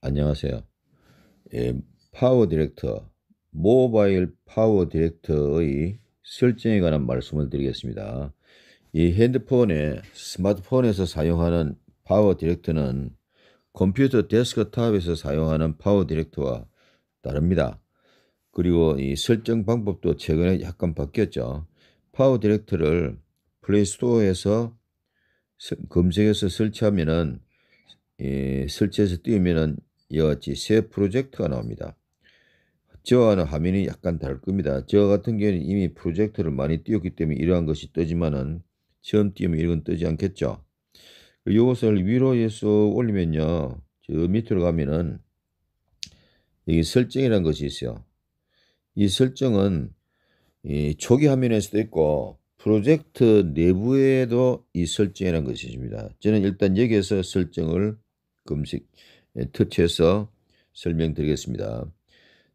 안녕하세요. 예, 파워 디렉터, 모바일 파워 디렉터의 설정에 관한 말씀을 드리겠습니다. 이 핸드폰에 스마트폰에서 사용하는 파워 디렉터는 컴퓨터 데스크탑에서 사용하는 파워 디렉터와 다릅니다. 그리고 이 설정 방법도 최근에 약간 바뀌었죠. 파워 디렉터를 플레이스토어에서 검색해서 설치하면은 예, 설치해서 띄우면은 이와 같이 새 프로젝트가 나옵니다. 저와는 화면이 약간 다를 겁니다. 저와 같은 경우는 이미 프로젝트를 많이 띄웠기 때문에 이러한 것이 뜨지만은 처음 띄우면 이건 뜨지 않겠죠. 이것을 위로에서 올리면요. 저 밑으로 가면은 여기 설정이라는 것이 있어요. 이 설정은 이 초기 화면에서도 있고 프로젝트 내부에도 이 설정이라는 것이 있습니다. 저는 일단 여기에서 설정을 검색 예, 터치해서 설명드리겠습니다.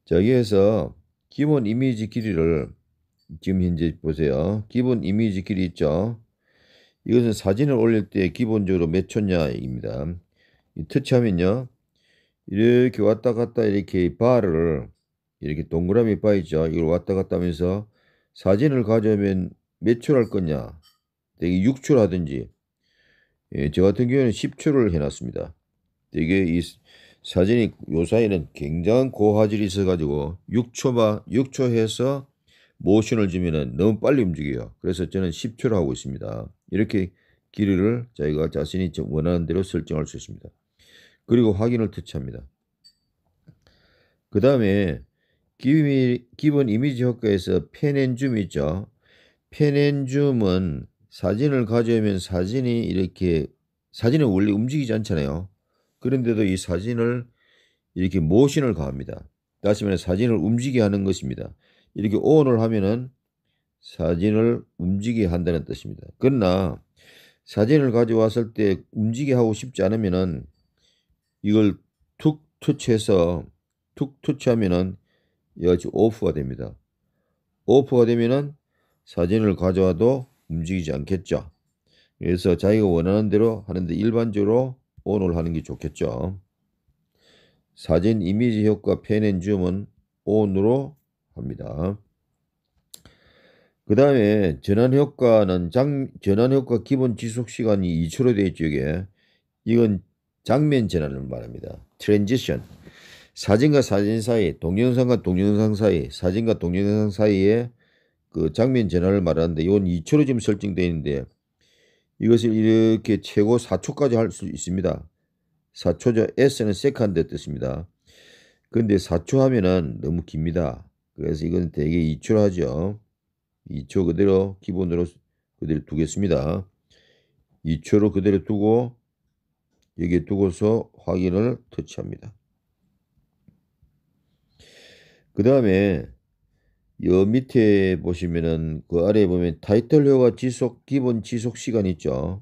자, 여기에서 기본 이미지 길이를 지금 현재 보세요. 기본 이미지 길이 있죠. 이것은 사진을 올릴 때 기본적으로 몇 초냐입니다. 터치하면요. 이렇게 왔다 갔다 이렇게 바를 이렇게 동그라미 바 있죠. 이걸 왔다 갔다 하면서 사진을 가져오면 몇 초를 할 거냐. 되게 6초를 하든지. 예, 저 같은 경우는 10초를 해놨습니다. 이게 이 사진이 요 사이는 굉장한 고화질이 있어가지고 6초만 6초 해서 모션을 주면은 너무 빨리 움직여요. 그래서 저는 10초로 하고 있습니다. 이렇게 길이를 자기가 자신이 원하는 대로 설정할 수 있습니다. 그리고 확인을 터치합니다. 그 다음에 기본 이미지 효과에서 펜앤줌 있죠. 펜앤줌은 사진을 가져오면 사진이 이렇게 사진은 원래 움직이지 않잖아요. 그런데도 이 사진을 이렇게 모션을 가합니다. 다시 말해 사진을 움직이게 하는 것입니다. 이렇게 오온을 하면은 사진을 움직이게 한다는 뜻입니다. 그러나 사진을 가져왔을 때 움직이게 하고 싶지 않으면은 이걸 툭 터치해서 툭 터치하면은 여지 오프가 됩니다. 오프가 되면은 사진을 가져와도 움직이지 않겠죠. 그래서 자기가 원하는 대로 하는데 일반적으로 on을 하는 게 좋겠죠. 사진 이미지 효과 펜앤줌은 on으로 합니다. 그 다음에 전환효과는 장, 전환효과 기본 지속시간이 2초로 되어 있죠. 이게. 이건 장면 전환을 말합니다. 트랜지션. 사진과 사진 사이, 동영상과 동영상 사이, 사진과 동영상 사이에 그 장면 전환을 말하는데 이건 2초로 지금 설정되어 있는데 이것을 이렇게 최고 4초까지 할 수 있습니다. 4초죠. S는 세컨드 뜻입니다. 근데 4초 하면은 너무 깁니다. 그래서 이건 대개 2초로 하죠. 2초 그대로 기본으로 그대로 두겠습니다. 2초로 그대로 두고 여기에 두고서 확인을 터치합니다. 그 다음에 여 밑에 보시면은 그 아래에 보면 타이틀료가 지속 기본 지속 시간 있죠.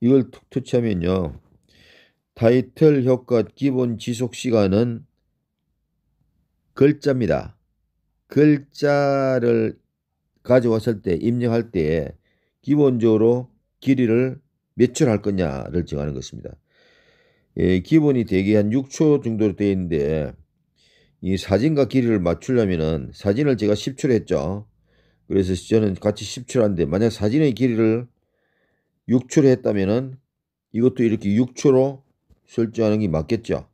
이걸 툭 터치하면요. 타이틀 효과 기본 지속 시간은 글자입니다. 글자를 가져왔을 때 입력할 때 기본적으로 길이를 몇줄할 거냐를 정하는 것입니다. 예, 기본이 대개 한 6초 정도로 되어 있는데 이 사진과 길이를 맞추려면은 사진을 제가 10출 했죠. 그래서 저는 같이 1 0하는데 만약 사진의 길이를 6출 했다면은 이것도 이렇게 6초로 설정하는 게 맞겠죠.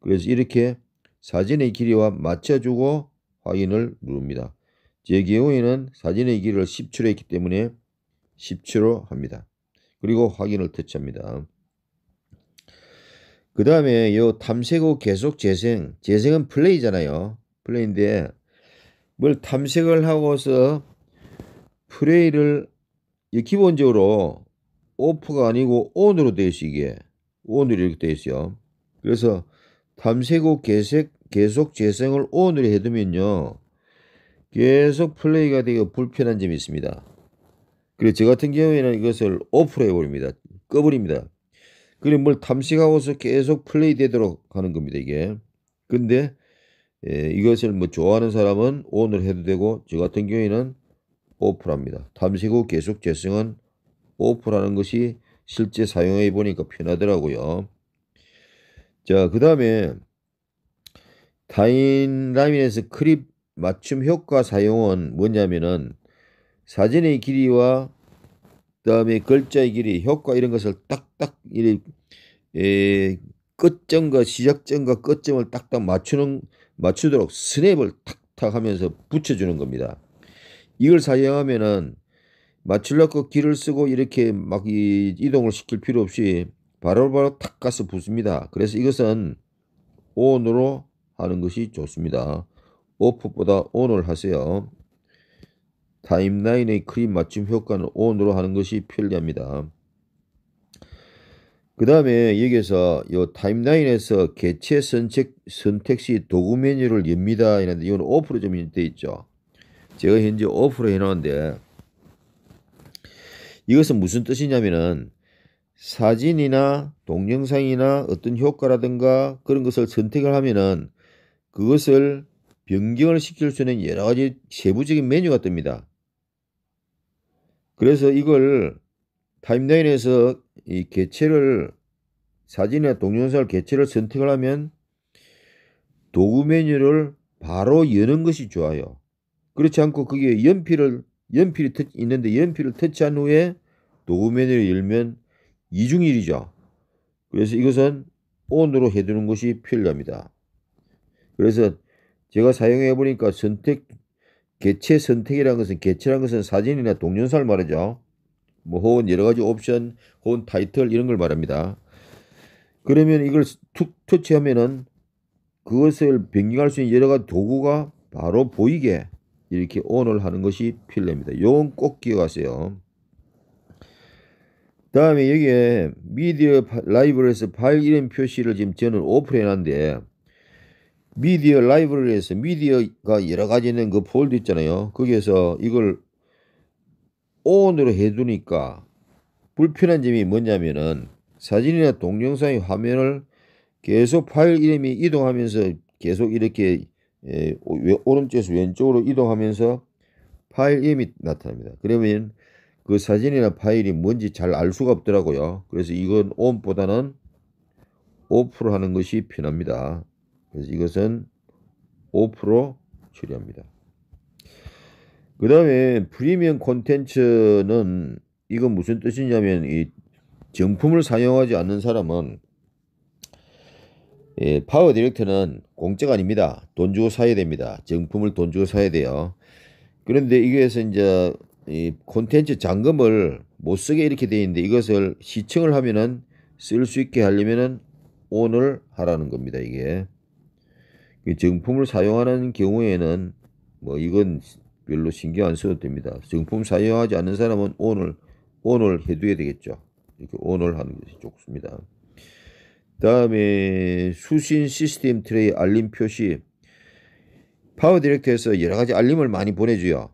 그래서 이렇게 사진의 길이와 맞춰주고 확인을 누릅니다. 제 경우에는 사진의 길이를 10초로 했기 때문에 10초로 합니다. 그리고 확인을 터치합니다. 그 다음에 요 탐색어 계속 재생. 재생은 플레이잖아요. 플레이인데 뭘 탐색을 하고서 플레이를 기본적으로 오프가 아니고 온으로 되어 있어 이게 온으로 이렇게 되어 있어요. 그래서 탐색어 계속 계속 재생을 온으로 해두면요 계속 플레이가 되게 불편한 점이 있습니다. 그래서 저 같은 경우에는 이것을 오프로 해버립니다. 꺼버립니다. 그리고 뭘 탐식하고서 계속 플레이되도록 하는 겁니다 이게. 근데 예, 이것을 뭐 좋아하는 사람은 오늘 해도 되고 저 같은 경우에는 오프랍니다. 탐식 후 계속 재생은 오프라는 것이 실제 사용해 보니까 편하더라고요. 자, 그 다음에 타인라인에서 크립 맞춤 효과 사용은 뭐냐면은 사진의 길이와 그다음에 글자의 길이, 효과 이런 것을 딱딱 이래 에, 예, 끝점과 시작점과 끝점을 딱딱 맞추는 맞추도록 스냅을 탁탁 하면서 붙여주는 겁니다. 이걸 사용하면은 맞추려고 길을 쓰고 이렇게 막 이, 이동을 시킬 필요 없이 바로바로 탁 가서 붙습니다. 그래서 이것은 온으로 하는 것이 좋습니다. 오프보다 온을 하세요. 타임라인의 크림 맞춤 효과는 온으로 하는 것이 편리합니다. 그 다음에 여기에서 요 타임라인에서 개체 선택, 선택 시 도구 메뉴를 엽니다. 이런데 이건 오프로 좀 되어 있죠. 제가 현재 오프로 해놓은데 이것은 무슨 뜻이냐면은 사진이나 동영상이나 어떤 효과라든가 그런 것을 선택을 하면은 그것을 변경을 시킬 수 있는 여러 가지 세부적인 메뉴가 뜹니다. 그래서 이걸 타임라인에서 이 개체를 사진이나 동영상 개체를 선택을 하면 도구 메뉴를 바로 여는 것이 좋아요. 그렇지 않고 그게 연필을 연필이 터, 있는데 연필을 터치한 후에 도구 메뉴를 열면 이중일이죠. 그래서 이것은 온으로 해두는 것이 필요합니다. 그래서 제가 사용해 보니까 선택 개체 선택이라는 것은 개체라는 것은 사진이나 동영상을 말이죠. 뭐 혹은 여러 가지 옵션 혹은 타이틀 이런 걸 말합니다. 그러면 이걸 툭 터치하면은 그것을 변경할 수 있는 여러 가지 도구가 바로 보이게 이렇게 온을 하는 것이 필요합니다. 요건 꼭 기억하세요. 다음에 여기에 미디어 라이브러리에서 파일 이름 표시를 지금 저는 오프로 해놨는데 미디어 라이브러리에서 미디어가 여러 가지 있는 그 폴드 있잖아요. 거기에서 이걸 o n 으로 해두니까 불편한 점이 뭐냐면은 사진이나 동영상의 화면을 계속 파일 이름이 이동하면서 계속 이렇게 예, 오른쪽에서 왼쪽으로 이동하면서 파일 이름이 나타납니다. 그러면 그 사진이나 파일이 뭔지 잘 알 수가 없더라고요. 그래서 이건 o n 보다는 o f f 로 하는 것이 편합니다. 그래서 이것은 5% 처리합니다. 그 다음에 프리미엄 콘텐츠는 이건 무슨 뜻이냐면 이 정품을 사용하지 않는 사람은 예, 파워 디렉터는 공짜가 아닙니다. 돈 주고 사야 됩니다. 정품을 돈 주고 사야 돼요. 그런데 이거에서 이제 이 콘텐츠 잔금을 못 쓰게 이렇게 되어 있는데 이것을 시청을 하면은 쓸 수 있게 하려면은 오늘 하라는 겁니다. 이게 정품을 사용하는 경우에는 뭐 이건 별로 신경 안 써도 됩니다. 정품 사용하지 않는 사람은 오늘 오늘 해둬야 되겠죠. 이렇게 오늘 하는 것이 좋습니다. 다음에 수신 시스템 트레이 알림 표시 파워 디렉터에서 여러 가지 알림을 많이 보내줘요.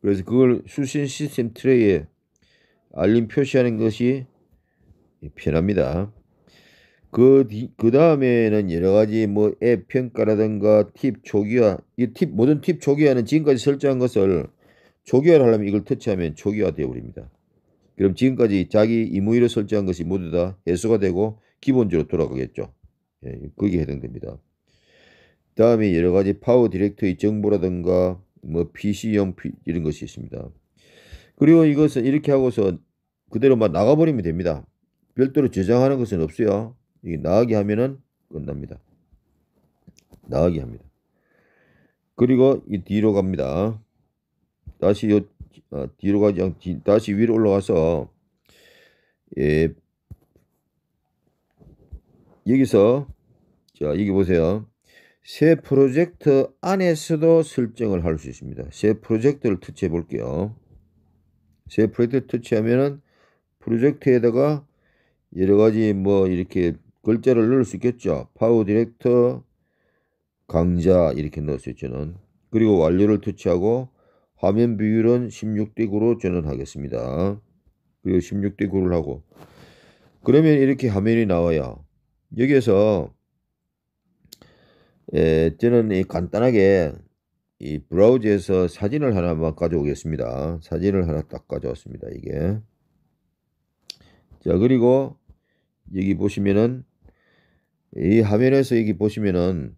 그래서 그걸 수신 시스템 트레이에 알림 표시하는 것이 편합니다. 그, 뒤, 그 다음에는 여러 가지 뭐 앱 평가라든가 팁초기화이 팁, 모든 팁초기화는 지금까지 설정한 것을 초기화를 하려면 이걸 터치하면 초기화 되어버립니다. 그럼 지금까지 자기 임의로 설정한 것이 모두 다 해소가 되고 기본적으로 돌아가겠죠. 예, 거기에 해당됩니다. 다음에 여러 가지 파워 디렉터의 정보라든가 뭐 PC형 이런 것이 있습니다. 그리고 이것은 이렇게 하고서 그대로 막 나가버리면 됩니다. 별도로 저장하는 것은 없어요. 이기나하게 하면은 끝납니다. 나하게 합니다. 그리고 이 뒤로 갑니다. 다시 요 아, 뒤로 가지 않 다시 위로 올라가서 예 여기서 자 여기 보세요. 새 프로젝트 안에서도 설정을 할 수 있습니다. 새 프로젝트를 터치해 볼게요. 새 프로젝트 터치하면은 프로젝트에다가 여러 가지 뭐 이렇게 글자를 넣을 수 있겠죠. 파워 디렉터 강좌 이렇게 넣을 수 있죠. 는 그리고 완료를 터치하고 화면 비율은 16대 9로 전환하겠습니다. 그리고 16대 9를 하고 그러면 이렇게 화면이 나와요. 여기에서 예, 저는 이 간단하게 이 브라우저에서 사진을 하나만 가져오겠습니다. 사진을 하나 딱 가져왔습니다. 이게 자 그리고 여기 보시면은 이 화면에서 여기 보시면은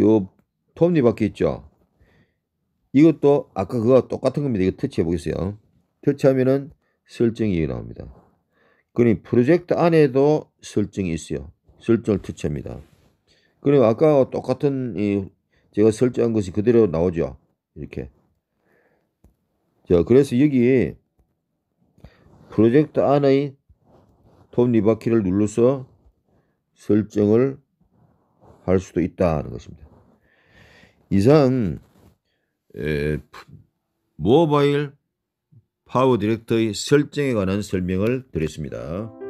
요 톱니바퀴 있죠 이것도 아까 그거 똑같은 겁니다 이거 터치해 보겠어요 터치하면은 설정이 나옵니다 그러 프로젝트 안에도 설정이 있어요 설정을 터치합니다 그럼 아까 똑같은 이 제가 설정한 것이 그대로 나오죠 이렇게 자 그래서 여기 프로젝트 안의 톱니바퀴를 눌러서 설정을 할 수도 있다는 것입니다. 이상 에, 모바일 파워 디렉터의 설정에 관한 설명을 드렸습니다.